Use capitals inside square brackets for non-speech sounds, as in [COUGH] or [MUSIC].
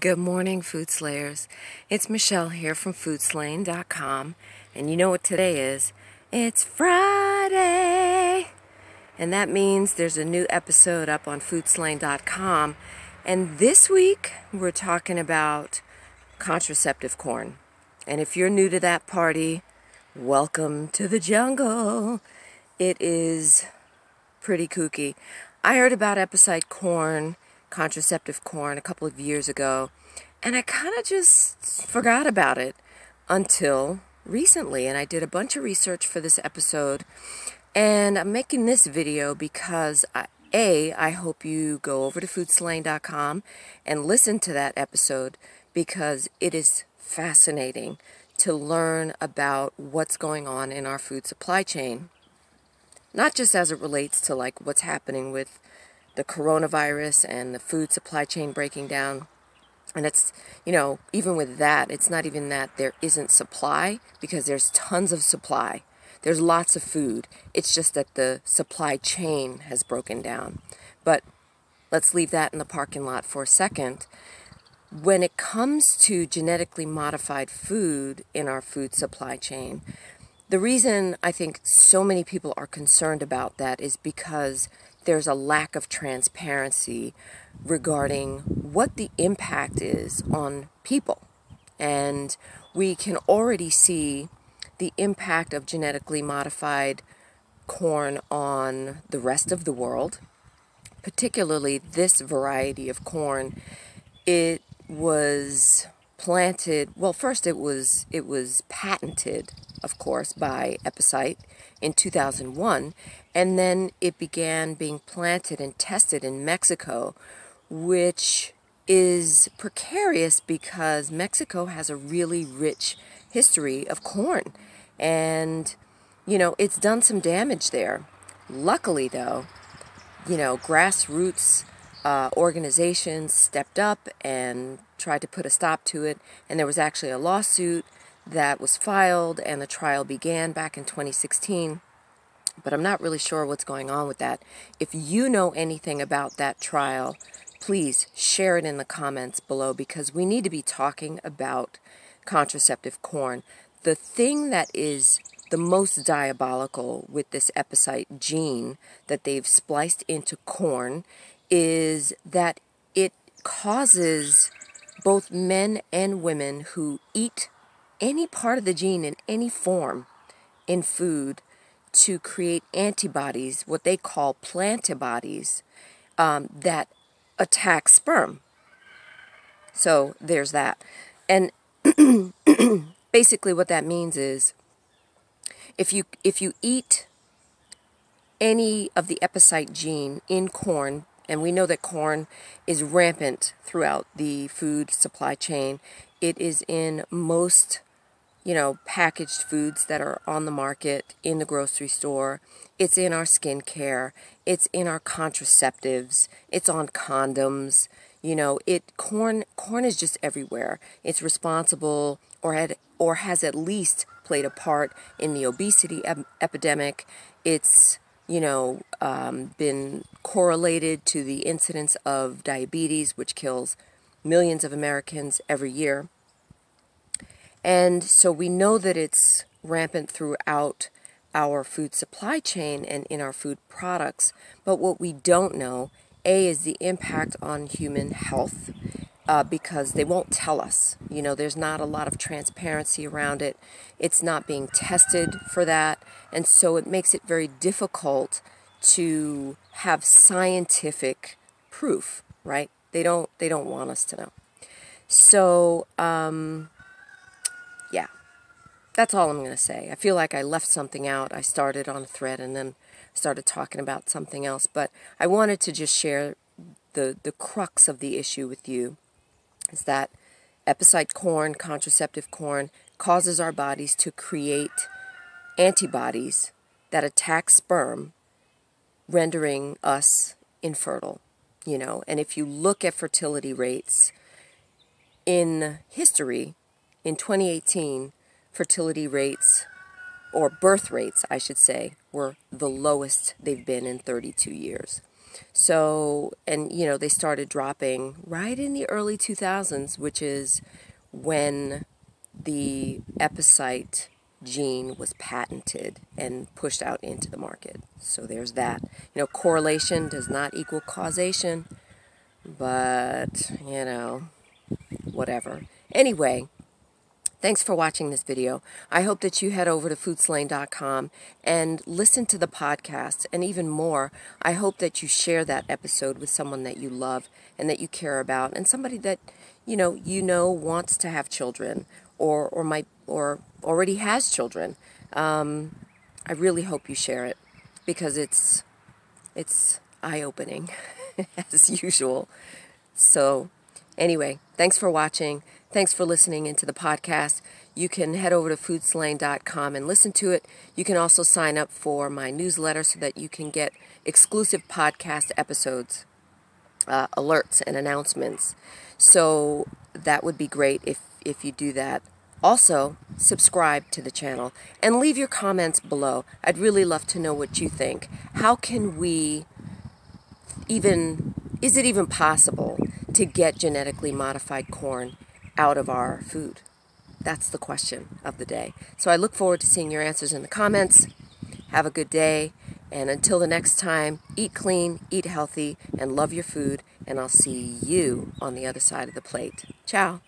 Good morning, Food Slayers. It's Michelle here from foodslaying.com, and you know what today is? It's Friday! And that means there's a new episode up on foodslaying.com, and this week we're talking about contraceptive corn. And if you're new to that party, welcome to the jungle. It is pretty kooky. I heard about epicide corn contraceptive corn a couple of years ago, and I kind of just forgot about it until recently. And I did a bunch of research for this episode, and I'm making this video because I, a, I hope you go over to foodslane.com and listen to that episode because it is fascinating to learn about what's going on in our food supply chain. Not just as it relates to like what's happening with the coronavirus and the food supply chain breaking down. And it's, you know, even with that, it's not even that there isn't supply because there's tons of supply. There's lots of food. It's just that the supply chain has broken down. But let's leave that in the parking lot for a second. When it comes to genetically modified food in our food supply chain, the reason I think so many people are concerned about that is because there's a lack of transparency regarding what the impact is on people. And we can already see the impact of genetically modified corn on the rest of the world, particularly this variety of corn. It was planted, well first it was it was patented of course, by Epicite in 2001, and then it began being planted and tested in Mexico, which is precarious because Mexico has a really rich history of corn. And, you know, it's done some damage there. Luckily, though, you know, grassroots uh, organizations stepped up and tried to put a stop to it. And there was actually a lawsuit that was filed and the trial began back in 2016. But I'm not really sure what's going on with that. If you know anything about that trial, please share it in the comments below because we need to be talking about contraceptive corn. The thing that is the most diabolical with this epicite gene that they've spliced into corn is that it causes both men and women who eat any part of the gene in any form in food to create antibodies, what they call plantibodies, um, that attack sperm. So there's that. And [CLEARS THROAT] basically what that means is if you if you eat any of the epicyte gene in corn, and we know that corn is rampant throughout the food supply chain. It is in most you know, packaged foods that are on the market in the grocery store. It's in our skincare. It's in our contraceptives. It's on condoms. You know, it corn corn is just everywhere. It's responsible or had or has at least played a part in the obesity ep epidemic. It's you know um, been correlated to the incidence of diabetes, which kills millions of Americans every year. And so we know that it's rampant throughout our food supply chain and in our food products. But what we don't know, A, is the impact on human health uh, because they won't tell us. You know, there's not a lot of transparency around it. It's not being tested for that. And so it makes it very difficult to have scientific proof, right? They don't, they don't want us to know. So, um, that's all I'm going to say. I feel like I left something out. I started on a thread and then started talking about something else, but I wanted to just share the, the crux of the issue with you is that epicide corn, contraceptive corn, causes our bodies to create antibodies that attack sperm, rendering us infertile, you know. And if you look at fertility rates in history, in 2018, fertility rates, or birth rates, I should say, were the lowest they've been in 32 years. So, and you know, they started dropping right in the early 2000s, which is when the epicite gene was patented and pushed out into the market. So there's that. You know, correlation does not equal causation, but you know, whatever. Anyway, Thanks for watching this video. I hope that you head over to foodslane.com and listen to the podcast. And even more, I hope that you share that episode with someone that you love and that you care about and somebody that, you know, you know wants to have children or, or might or already has children. Um, I really hope you share it because it's it's eye-opening [LAUGHS] as usual. So anyway, thanks for watching. Thanks for listening into the podcast. You can head over to foodslain.com and listen to it. You can also sign up for my newsletter so that you can get exclusive podcast episodes, uh, alerts, and announcements. So that would be great if, if you do that. Also, subscribe to the channel and leave your comments below. I'd really love to know what you think. How can we even, is it even possible to get genetically modified corn? out of our food? That's the question of the day. So I look forward to seeing your answers in the comments. Have a good day. And until the next time, eat clean, eat healthy, and love your food. And I'll see you on the other side of the plate. Ciao.